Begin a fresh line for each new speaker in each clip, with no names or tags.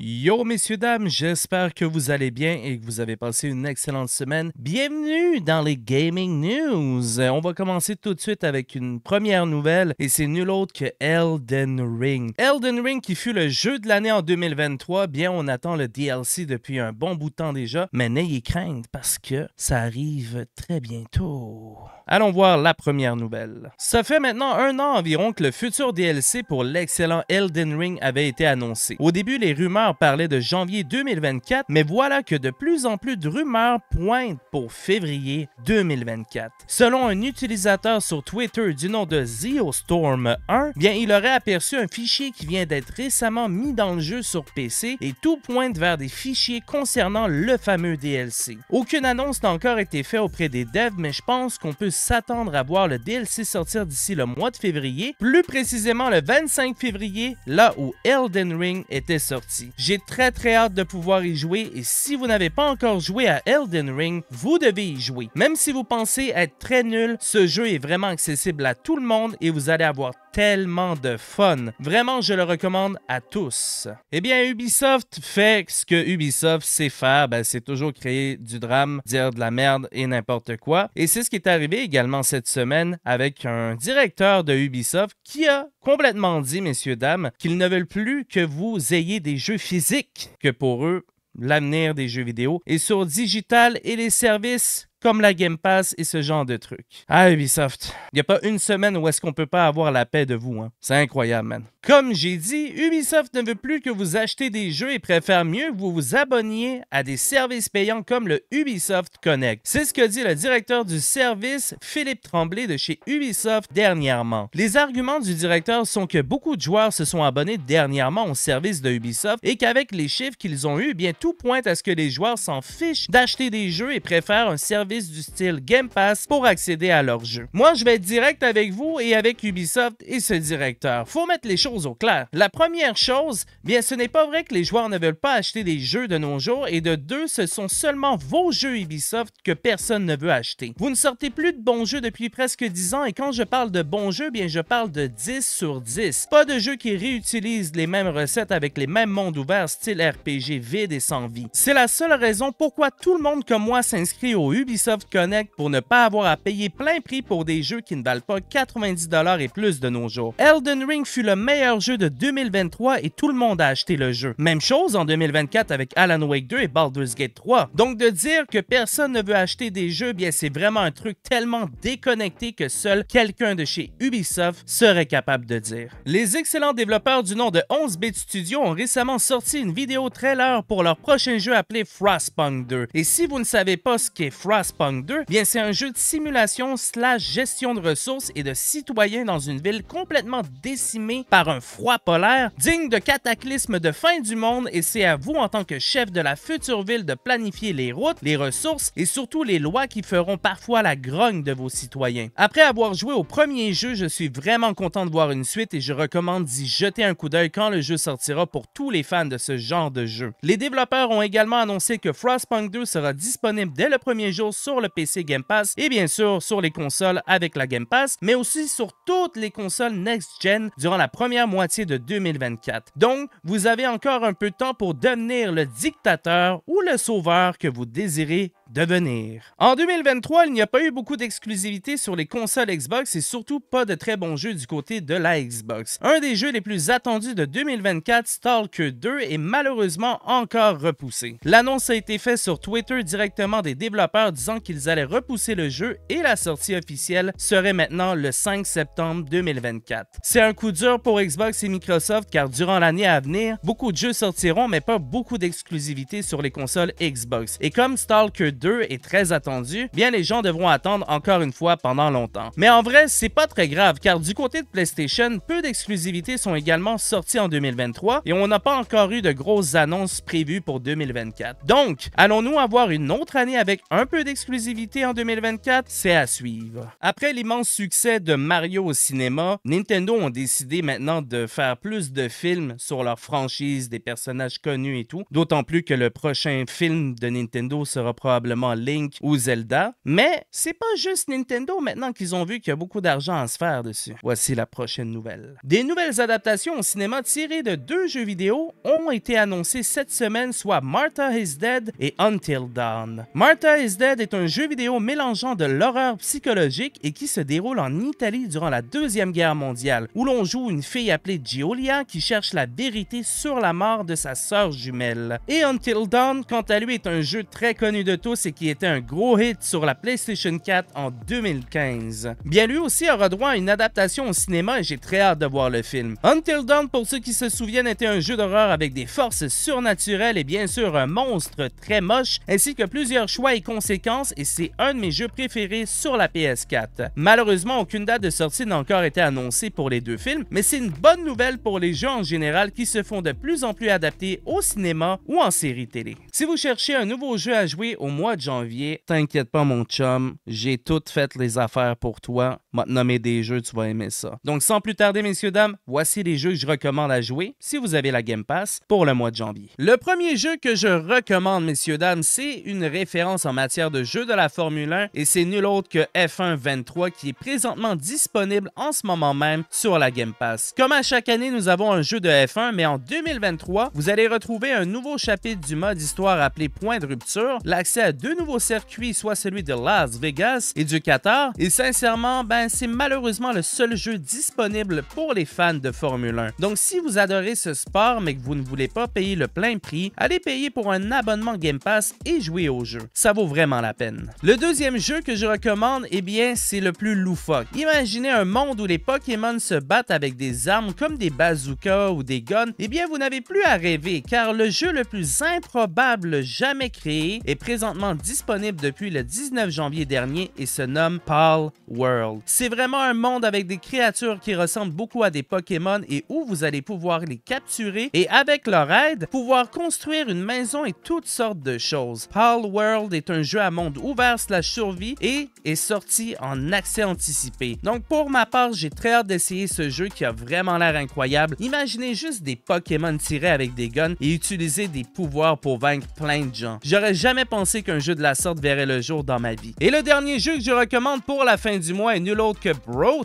Yo messieurs, dames, j'espère que vous allez bien et que vous avez passé une excellente semaine. Bienvenue dans les Gaming News. Euh, on va commencer tout de suite avec une première nouvelle et c'est nul autre que Elden Ring. Elden Ring qui fut le jeu de l'année en 2023, bien on attend le DLC depuis un bon bout de temps déjà, mais n'ayez crainte parce que ça arrive très bientôt. Allons voir la première nouvelle. Ça fait maintenant un an environ que le futur DLC pour l'excellent Elden Ring avait été annoncé. Au début, les rumeurs rumeurs de janvier 2024, mais voilà que de plus en plus de rumeurs pointent pour février 2024. Selon un utilisateur sur Twitter du nom de ZeoStorm1, bien il aurait aperçu un fichier qui vient d'être récemment mis dans le jeu sur PC et tout pointe vers des fichiers concernant le fameux DLC. Aucune annonce n'a encore été faite auprès des devs, mais je pense qu'on peut s'attendre à voir le DLC sortir d'ici le mois de février, plus précisément le 25 février, là où Elden Ring était sorti. J'ai très très hâte de pouvoir y jouer et si vous n'avez pas encore joué à Elden Ring, vous devez y jouer. Même si vous pensez être très nul, ce jeu est vraiment accessible à tout le monde et vous allez avoir tellement de fun. Vraiment, je le recommande à tous. Eh bien, Ubisoft fait ce que Ubisoft sait faire, ben, c'est toujours créer du drame, dire de la merde et n'importe quoi. Et c'est ce qui est arrivé également cette semaine avec un directeur de Ubisoft qui a complètement dit, messieurs, dames, qu'ils ne veulent plus que vous ayez des jeux physique que pour eux l'avenir des jeux vidéo est sur digital et les services comme la Game Pass et ce genre de trucs. Ah Ubisoft, il n'y a pas une semaine où est-ce qu'on peut pas avoir la paix de vous. Hein. C'est incroyable, man. Comme j'ai dit, Ubisoft ne veut plus que vous achetez des jeux et préfère mieux que vous vous abonniez à des services payants comme le Ubisoft Connect. C'est ce que dit le directeur du service, Philippe Tremblay de chez Ubisoft dernièrement. Les arguments du directeur sont que beaucoup de joueurs se sont abonnés dernièrement au service de Ubisoft et qu'avec les chiffres qu'ils ont eus, eh bien tout pointe à ce que les joueurs s'en fichent d'acheter des jeux et préfèrent un service du style Game Pass pour accéder à leurs jeux. Moi, je vais être direct avec vous et avec Ubisoft et ce directeur. Faut mettre les choses au clair. La première chose, bien, ce n'est pas vrai que les joueurs ne veulent pas acheter des jeux de nos jours, et de deux, ce sont seulement vos jeux Ubisoft que personne ne veut acheter. Vous ne sortez plus de bons jeux depuis presque 10 ans, et quand je parle de bons jeux, bien, je parle de 10 sur 10. Pas de jeux qui réutilisent les mêmes recettes avec les mêmes mondes ouverts, style RPG vide et sans vie. C'est la seule raison pourquoi tout le monde comme moi s'inscrit au Ubisoft Connect pour ne pas avoir à payer plein prix pour des jeux qui ne valent pas 90$ et plus de nos jours. Elden Ring fut le même meilleur jeu de 2023 et tout le monde a acheté le jeu. Même chose en 2024 avec Alan Wake 2 et Baldur's Gate 3. Donc de dire que personne ne veut acheter des jeux, bien c'est vraiment un truc tellement déconnecté que seul quelqu'un de chez Ubisoft serait capable de dire. Les excellents développeurs du nom de 11-bit Studio ont récemment sorti une vidéo trailer pour leur prochain jeu appelé Frostpunk 2. Et si vous ne savez pas ce qu'est Frostpunk 2, bien c'est un jeu de simulation slash gestion de ressources et de citoyens dans une ville complètement décimée par un froid polaire digne de cataclysme de fin du monde et c'est à vous en tant que chef de la future ville de planifier les routes, les ressources et surtout les lois qui feront parfois la grogne de vos citoyens. Après avoir joué au premier jeu, je suis vraiment content de voir une suite et je recommande d'y jeter un coup d'œil quand le jeu sortira pour tous les fans de ce genre de jeu. Les développeurs ont également annoncé que Frostpunk 2 sera disponible dès le premier jour sur le PC Game Pass et bien sûr sur les consoles avec la Game Pass, mais aussi sur toutes les consoles next-gen durant la première moitié de 2024. Donc, vous avez encore un peu de temps pour devenir le dictateur ou le sauveur que vous désirez devenir. En 2023, il n'y a pas eu beaucoup d'exclusivité sur les consoles Xbox et surtout pas de très bons jeux du côté de la Xbox. Un des jeux les plus attendus de 2024, Stalker 2, est malheureusement encore repoussé. L'annonce a été faite sur Twitter directement des développeurs disant qu'ils allaient repousser le jeu et la sortie officielle serait maintenant le 5 septembre 2024. C'est un coup dur pour Xbox et Microsoft car durant l'année à venir, beaucoup de jeux sortiront mais pas beaucoup d'exclusivité sur les consoles Xbox. Et comme Stalker 2 2 est très attendu, bien les gens devront attendre encore une fois pendant longtemps. Mais en vrai, c'est pas très grave car du côté de PlayStation, peu d'exclusivités sont également sorties en 2023 et on n'a pas encore eu de grosses annonces prévues pour 2024. Donc, allons-nous avoir une autre année avec un peu d'exclusivité en 2024 C'est à suivre. Après l'immense succès de Mario au cinéma, Nintendo ont décidé maintenant de faire plus de films sur leur franchise, des personnages connus et tout, d'autant plus que le prochain film de Nintendo sera probablement Link ou Zelda. Mais c'est pas juste Nintendo maintenant qu'ils ont vu qu'il y a beaucoup d'argent à se faire dessus. Voici la prochaine nouvelle. Des nouvelles adaptations au cinéma tirées de deux jeux vidéo ont été annoncées cette semaine, soit Martha is Dead et Until Dawn. Martha is Dead est un jeu vidéo mélangeant de l'horreur psychologique et qui se déroule en Italie durant la Deuxième Guerre mondiale, où l'on joue une fille appelée Giulia qui cherche la vérité sur la mort de sa sœur jumelle. Et Until Dawn, quant à lui, est un jeu très connu de tous et qui était un gros hit sur la PlayStation 4 en 2015. Bien lui aussi aura droit à une adaptation au cinéma et j'ai très hâte de voir le film. Until Dawn, pour ceux qui se souviennent, était un jeu d'horreur avec des forces surnaturelles et bien sûr un monstre très moche, ainsi que plusieurs choix et conséquences et c'est un de mes jeux préférés sur la PS4. Malheureusement, aucune date de sortie n'a encore été annoncée pour les deux films, mais c'est une bonne nouvelle pour les jeux en général qui se font de plus en plus adaptés au cinéma ou en série télé. Si vous cherchez un nouveau jeu à jouer au mois de janvier, t'inquiète pas, mon chum, j'ai toutes fait les affaires pour toi. maintenant nommé des jeux, tu vas aimer ça. Donc, sans plus tarder, messieurs, dames, voici les jeux que je recommande à jouer si vous avez la Game Pass pour le mois de janvier. Le premier jeu que je recommande, messieurs, dames, c'est une référence en matière de jeu de la Formule 1 et c'est nul autre que F1 23 qui est présentement disponible en ce moment même sur la Game Pass. Comme à chaque année, nous avons un jeu de F1, mais en 2023, vous allez retrouver un nouveau chapitre du mode histoire appelé Point de rupture, l'accès à deux nouveaux circuits, soit celui de Las Vegas et du Qatar. Et sincèrement, ben, c'est malheureusement le seul jeu disponible pour les fans de Formule 1. Donc si vous adorez ce sport mais que vous ne voulez pas payer le plein prix, allez payer pour un abonnement Game Pass et jouer au jeu. Ça vaut vraiment la peine. Le deuxième jeu que je recommande, eh bien, c'est le plus loufoque. Imaginez un monde où les Pokémon se battent avec des armes comme des bazookas ou des guns. Eh bien, vous n'avez plus à rêver car le jeu le plus improbable jamais créé est présentement disponible depuis le 19 janvier dernier et se nomme Pal World. C'est vraiment un monde avec des créatures qui ressemblent beaucoup à des Pokémon et où vous allez pouvoir les capturer et avec leur aide, pouvoir construire une maison et toutes sortes de choses. Pal World est un jeu à monde ouvert slash survie et est sorti en accès anticipé. Donc pour ma part, j'ai très hâte d'essayer ce jeu qui a vraiment l'air incroyable. Imaginez juste des Pokémon tirés avec des guns et utiliser des pouvoirs pour vaincre plein de gens. J'aurais jamais pensé que un jeu de la sorte verrait le jour dans ma vie. Et le dernier jeu que je recommande pour la fin du mois est nul autre que Bro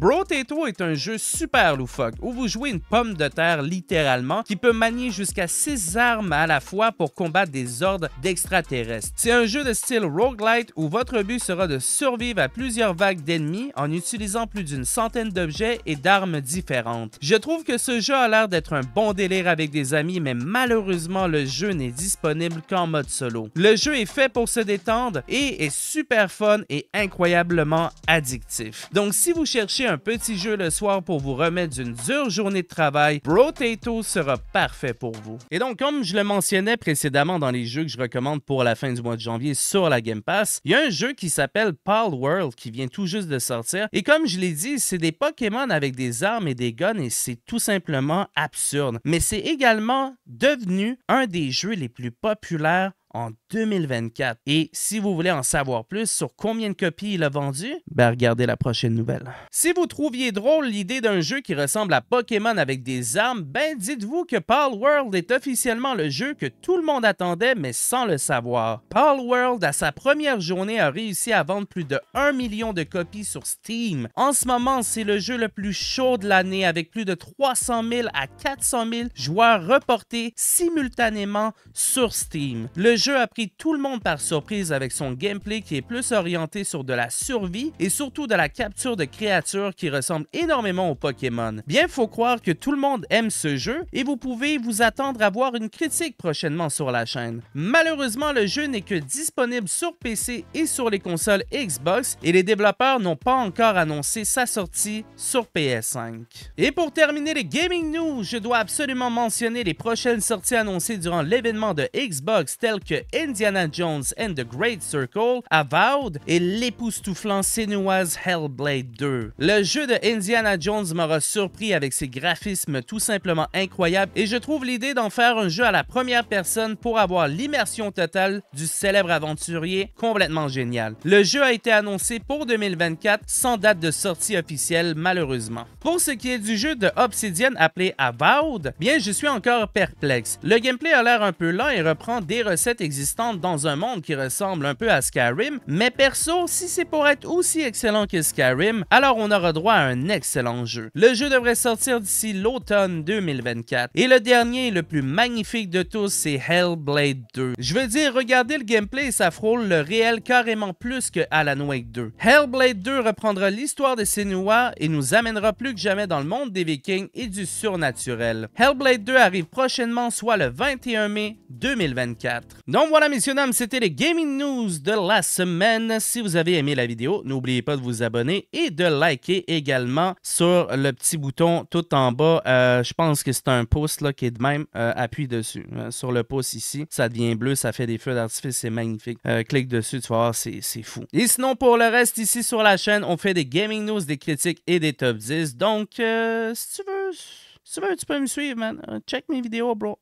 Bro Tato est un jeu super loufoque où vous jouez une pomme de terre littéralement qui peut manier jusqu'à 6 armes à la fois pour combattre des ordres d'extraterrestres. C'est un jeu de style roguelite où votre but sera de survivre à plusieurs vagues d'ennemis en utilisant plus d'une centaine d'objets et d'armes différentes. Je trouve que ce jeu a l'air d'être un bon délire avec des amis mais malheureusement le jeu n'est disponible qu'en mode solo jeu est fait pour se détendre et est super fun et incroyablement addictif. Donc si vous cherchez un petit jeu le soir pour vous remettre d'une dure journée de travail, Brotato sera parfait pour vous. Et donc comme je le mentionnais précédemment dans les jeux que je recommande pour la fin du mois de janvier sur la Game Pass, il y a un jeu qui s'appelle Pal World qui vient tout juste de sortir et comme je l'ai dit, c'est des Pokémon avec des armes et des guns et c'est tout simplement absurde. Mais c'est également devenu un des jeux les plus populaires en 2024. Et si vous voulez en savoir plus sur combien de copies il a vendu, ben regardez la prochaine nouvelle. Si vous trouviez drôle l'idée d'un jeu qui ressemble à Pokémon avec des armes, ben dites-vous que Pal World est officiellement le jeu que tout le monde attendait mais sans le savoir. Pal World à sa première journée a réussi à vendre plus de 1 million de copies sur Steam. En ce moment, c'est le jeu le plus chaud de l'année avec plus de 300 000 à 400 000 joueurs reportés simultanément sur Steam jeu a pris tout le monde par surprise avec son gameplay qui est plus orienté sur de la survie et surtout de la capture de créatures qui ressemblent énormément aux Pokémon. Bien, faut croire que tout le monde aime ce jeu et vous pouvez vous attendre à voir une critique prochainement sur la chaîne. Malheureusement, le jeu n'est que disponible sur PC et sur les consoles Xbox et les développeurs n'ont pas encore annoncé sa sortie sur PS5. Et pour terminer les gaming news, je dois absolument mentionner les prochaines sorties annoncées durant l'événement de Xbox tel que Indiana Jones and the Great Circle, Avowed et l'époustouflant Sinoise Hellblade 2. Le jeu de Indiana Jones m'aura surpris avec ses graphismes tout simplement incroyables et je trouve l'idée d'en faire un jeu à la première personne pour avoir l'immersion totale du célèbre aventurier complètement génial. Le jeu a été annoncé pour 2024 sans date de sortie officielle malheureusement. Pour ce qui est du jeu de Obsidian appelé Avowed, bien je suis encore perplexe. Le gameplay a l'air un peu lent et reprend des recettes existantes dans un monde qui ressemble un peu à Skyrim, mais perso, si c'est pour être aussi excellent que Skyrim, alors on aura droit à un excellent jeu. Le jeu devrait sortir d'ici l'automne 2024. Et le dernier, le plus magnifique de tous, c'est Hellblade 2. Je veux dire, regardez le gameplay, ça frôle le réel carrément plus que Alan Wake 2. Hellblade 2 reprendra l'histoire des Senua et nous amènera plus que jamais dans le monde des Vikings et du surnaturel. Hellblade 2 arrive prochainement, soit le 21 mai 2024. Donc voilà, messieurs, dames, c'était les Gaming News de la semaine. Si vous avez aimé la vidéo, n'oubliez pas de vous abonner et de liker également sur le petit bouton tout en bas. Euh, je pense que c'est un pouce là, qui est de même. Euh, appuie dessus. Hein, sur le pouce ici, ça devient bleu, ça fait des feux d'artifice, c'est magnifique. Euh, clique dessus, tu vas voir, c'est fou. Et sinon, pour le reste, ici sur la chaîne, on fait des Gaming News, des critiques et des top 10. Donc, si tu veux... tu peux me suivre, man. Check mes vidéos, bro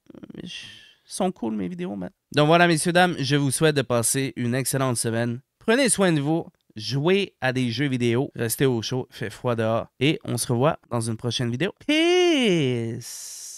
sont cool, mes vidéos, man. Donc voilà, messieurs, dames, je vous souhaite de passer une excellente semaine. Prenez soin de vous, jouez à des jeux vidéo, restez au chaud, fait froid dehors, et on se revoit dans une prochaine vidéo. Peace!